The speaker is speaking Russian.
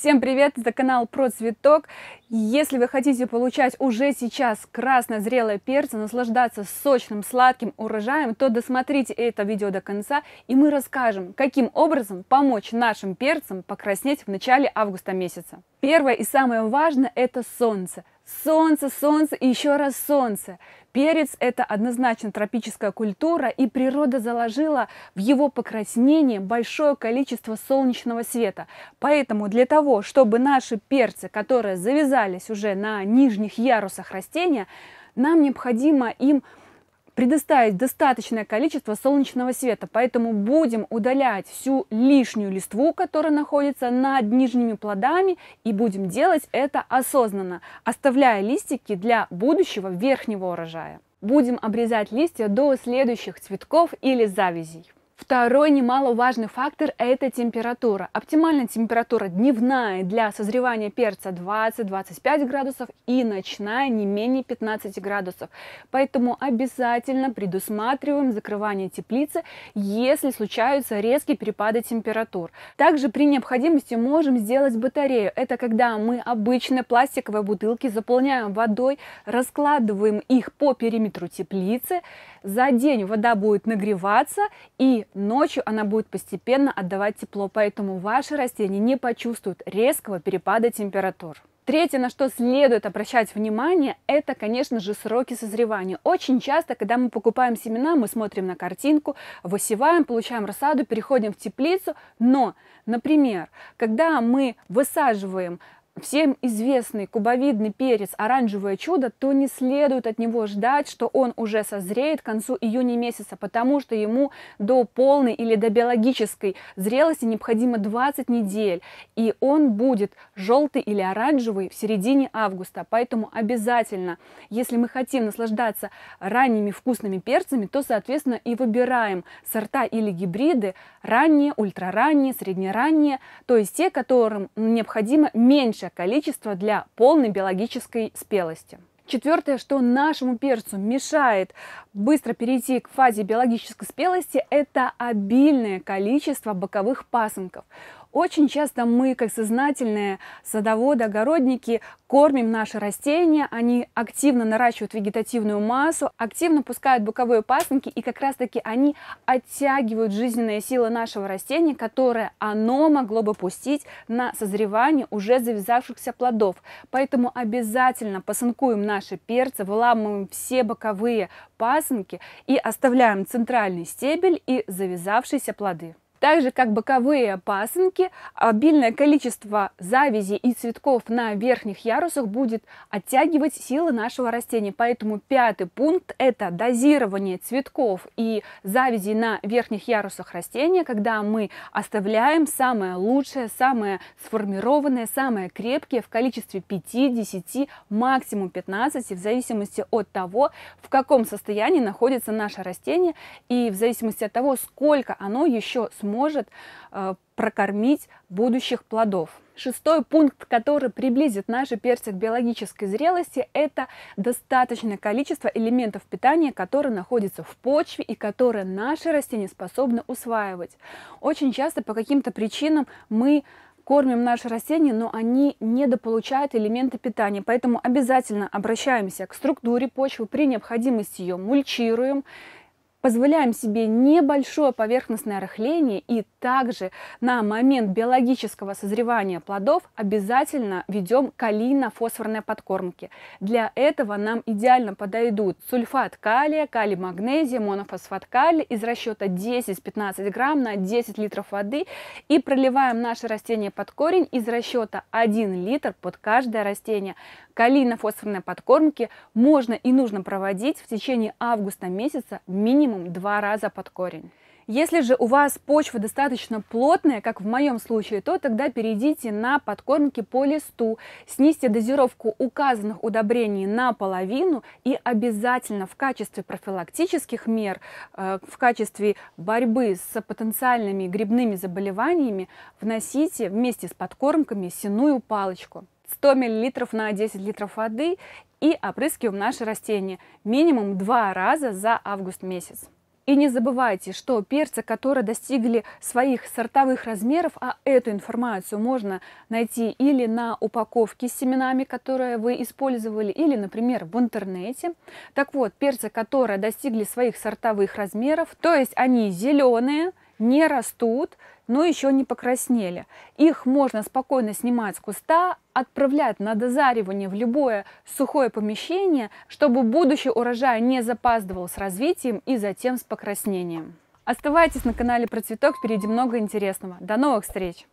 Всем привет! Это канал Про Цветок. Если вы хотите получать уже сейчас красно зрелое перца, наслаждаться сочным сладким урожаем, то досмотрите это видео до конца, и мы расскажем, каким образом помочь нашим перцам покраснеть в начале августа месяца. Первое и самое важное – это солнце. Солнце, солнце и еще раз солнце. Перец – это однозначно тропическая культура, и природа заложила в его покраснение большое количество солнечного света. Поэтому для того, чтобы наши перцы, которые завязались уже на нижних ярусах растения, нам необходимо им предоставить достаточное количество солнечного света, поэтому будем удалять всю лишнюю листву, которая находится над нижними плодами, и будем делать это осознанно, оставляя листики для будущего верхнего урожая. Будем обрезать листья до следующих цветков или завязей. Второй немаловажный фактор – это температура. Оптимальная температура дневная для созревания перца 20-25 градусов и ночная не менее 15 градусов. Поэтому обязательно предусматриваем закрывание теплицы, если случаются резкие перепады температур. Также при необходимости можем сделать батарею. Это когда мы обычные пластиковые бутылки заполняем водой, раскладываем их по периметру теплицы. За день вода будет нагреваться и Ночью она будет постепенно отдавать тепло, поэтому ваши растения не почувствуют резкого перепада температур. Третье, на что следует обращать внимание, это, конечно же, сроки созревания. Очень часто, когда мы покупаем семена, мы смотрим на картинку, высеваем, получаем рассаду, переходим в теплицу. Но, например, когда мы высаживаем всем известный кубовидный перец «Оранжевое чудо», то не следует от него ждать, что он уже созреет к концу июня месяца, потому что ему до полной или до биологической зрелости необходимо 20 недель, и он будет желтый или оранжевый в середине августа. Поэтому обязательно, если мы хотим наслаждаться ранними вкусными перцами, то, соответственно, и выбираем сорта или гибриды ранние, ультраранние, среднеранние, то есть те, которым необходимо меньше меньшее количество для полной биологической спелости. Четвертое, что нашему перцу мешает быстро перейти к фазе биологической спелости, это обильное количество боковых пасынков. Очень часто мы, как сознательные садоводы, огородники, кормим наши растения, они активно наращивают вегетативную массу, активно пускают боковые пасынки, и как раз-таки они оттягивают жизненные силы нашего растения, которое оно могло бы пустить на созревание уже завязавшихся плодов. Поэтому обязательно посынкуем наши перцы, выламываем все боковые пасынки и оставляем центральный стебель и завязавшиеся плоды так же как боковые пасынки, обильное количество завязей и цветков на верхних ярусах будет оттягивать силы нашего растения. Поэтому пятый пункт – это дозирование цветков и завязей на верхних ярусах растения, когда мы оставляем самое лучшее, самое сформированное, самое крепкое в количестве 5, 10, максимум 15, в зависимости от того, в каком состоянии находится наше растение и в зависимости от того, сколько оно еще сможет сможет э, прокормить будущих плодов. Шестой пункт, который приблизит наши персик к биологической зрелости, это достаточное количество элементов питания, которые находятся в почве и которые наши растения способны усваивать. Очень часто по каким-то причинам мы кормим наши растения, но они недополучают элементы питания. Поэтому обязательно обращаемся к структуре почвы, при необходимости ее мульчируем, позволяем себе небольшое поверхностное рыхление и также на момент биологического созревания плодов обязательно ведем калийно-фосфорные подкормки. Для этого нам идеально подойдут сульфат калия, калий магнезия, монофосфат калия из расчета 10-15 грамм на 10 литров воды и проливаем наше растение под корень из расчета 1 литр под каждое растение. Калийно-фосфорные подкормки можно и нужно проводить в течение августа месяца минимум минимум два раза под корень. Если же у вас почва достаточно плотная, как в моем случае, то тогда перейдите на подкормки по листу, снизьте дозировку указанных удобрений наполовину и обязательно в качестве профилактических мер, э, в качестве борьбы с потенциальными грибными заболеваниями вносите вместе с подкормками сеную палочку. 100 мл на 10 литров воды и опрыскиваем наши растения минимум два раза за август месяц. И не забывайте, что перцы, которые достигли своих сортовых размеров, а эту информацию можно найти или на упаковке с семенами, которые вы использовали, или, например, в интернете. Так вот, перцы, которые достигли своих сортовых размеров, то есть они зеленые, не растут, но еще не покраснели. Их можно спокойно снимать с куста, отправлять на дозаривание в любое сухое помещение, чтобы будущий урожай не запаздывал с развитием и затем с покраснением. Оставайтесь на канале Процветок, впереди много интересного. До новых встреч!